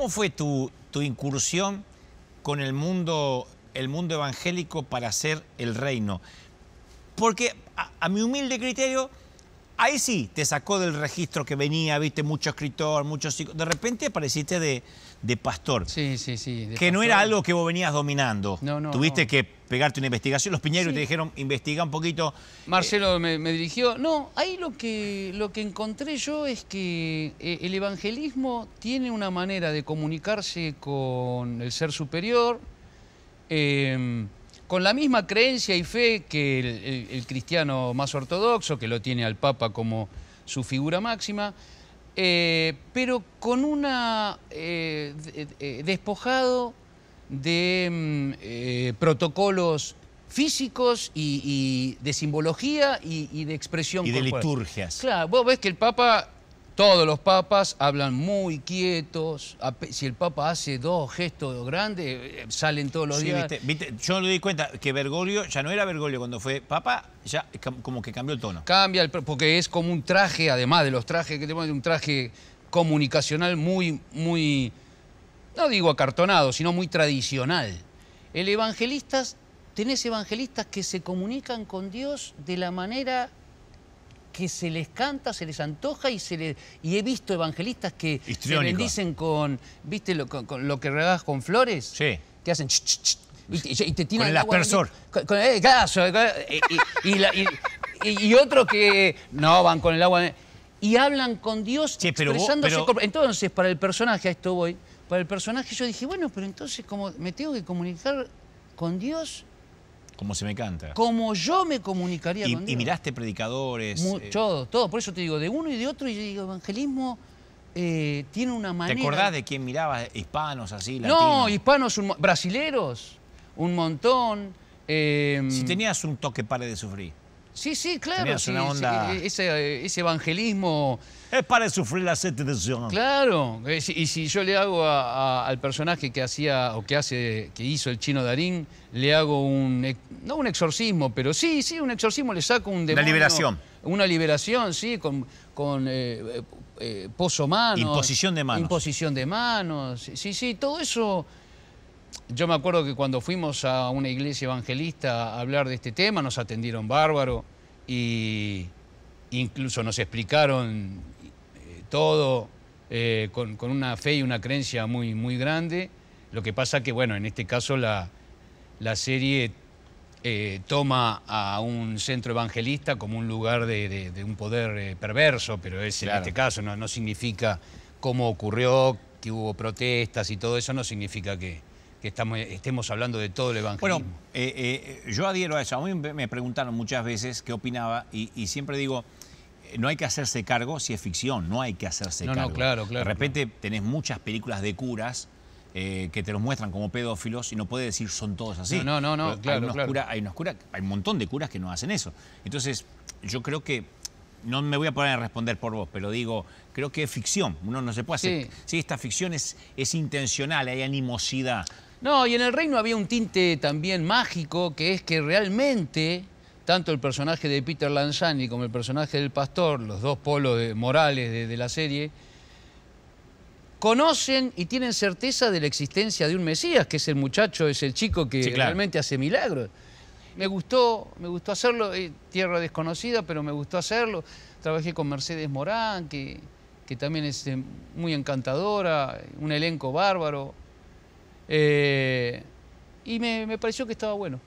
¿Cómo fue tu, incursión con el mundo, el mundo evangélico para hacer el reino? Porque a mi humilde criterio ahí sí te sacó del registro que venía, viste, mucho escritor, muchos De repente apareciste de, pastor. Sí, sí, sí. Que no era algo que vos venías dominando. Tuviste que pegarte una investigación. Los piñeros te dijeron, investiga un poquito. Marcelo eh, me, dirigió. No, ahí lo que, lo que encontré yo es que eh, el evangelismo tiene una manera de comunicarse con el ser superior. Em, con la misma creencia y fe que el, cristiano más ortodoxo, que lo tiene al Papa como su figura máxima, eh, pero con una eh, eh, despojado de mm, protocolos físicos y, de simbología y, de expresión y de liturgias. Claro, vos ves que el Papa todos los papas hablan muy quietos. Si el papa hace dos gestos grandes, eh, salen todos los días. yo me di cuenta que Bergoglio, ya no era Bergoglio cuando fue papa, ya como que cambió el tono. Cambia, porque es como un traje, además de los trajes que tenemos, un traje comunicacional muy, muy, no digo acartonado, sino muy tradicional. El evangelista, tenés evangelistas que se comunican con Dios de la manera que se les canta, se les antoja y se les... y he visto evangelistas que bendicen con, ¿viste lo, que regás con flores? Sí. Que hacen y, con el eh, eh, aspersor. y, otro que no van con el agua y hablan con Dios expresándose entonces para el personaje a esto voy, para el personaje yo dije, bueno, pero entonces como me tengo que comunicar con Dios como se me canta. Como yo me comunicaría y, Y miraste predicadores. mucho eh. Todo, Por eso te digo, de uno y de otro, y digo, evangelismo eh, tiene una manera... ¿Te acordás de quién miraba hispanos así, latinos? No, hispanos, un... brasileros, un montón. Eh, si tenías un toque, pare de sufrir. Sí, sí, claro. sí, e-, ese, evangelismo. Es para sufrir la sed de Claro. Eh, y si yo le hago al personaje que hacía o que hace, que hizo el chino Darín, le hago un no un exorcismo, pero sí, sí, un exorcismo le saco un demonio. Una liberación. Una liberación, sí, con, con eh, eh, pozo mano. Imposición de manos. Imposición de manos. Sí, sí, todo eso yo me acuerdo que cuando fuimos a una iglesia evangelista a hablar de este tema, nos atendieron bárbaro y incluso nos explicaron eh, todo eh, con, una fe y una creencia muy, muy grande. Lo que pasa que, bueno, en este caso la, serie eh, toma a un centro evangelista como un lugar de, un poder perverso, pero es en este caso, no significa cómo ocurrió, que hubo protestas y todo eso, no significa que, que estemos hablando de todo el Evangelio. Bueno, eh, eh, yo adhiero a eso. A mí me preguntaron muchas veces qué opinaba y, siempre digo, eh, no hay que hacerse cargo si es ficción, no hay que hacerse cargo. No, claro, claro. De repente tenés muchas películas de curas que te los muestran como pedófilos y no puedes decir son todos así. No, no, no, claro, hay claro. hay, hay un montón de curas que no hacen eso. Entonces, yo creo que no me voy a poner a responder por vos, pero digo, creo que es ficción. Uno no se puede hacer. Sí, esta ficción es, es intencional, hay animosidad. No, y en el reino había un tinte también mágico, que es que realmente tanto el personaje de Peter Lanzani como el personaje del pastor, los dos polos de, morales de, la serie, conocen y tienen certeza de la existencia de un Mesías, que es el muchacho, es el chico que realmente hace milagros. Me gustó, me gustó hacerlo, eh, tierra desconocida, pero me gustó hacerlo. Trabajé con Mercedes Morán, que, también es eh, muy encantadora, un elenco bárbaro. Eh, y me, me pareció que estaba bueno.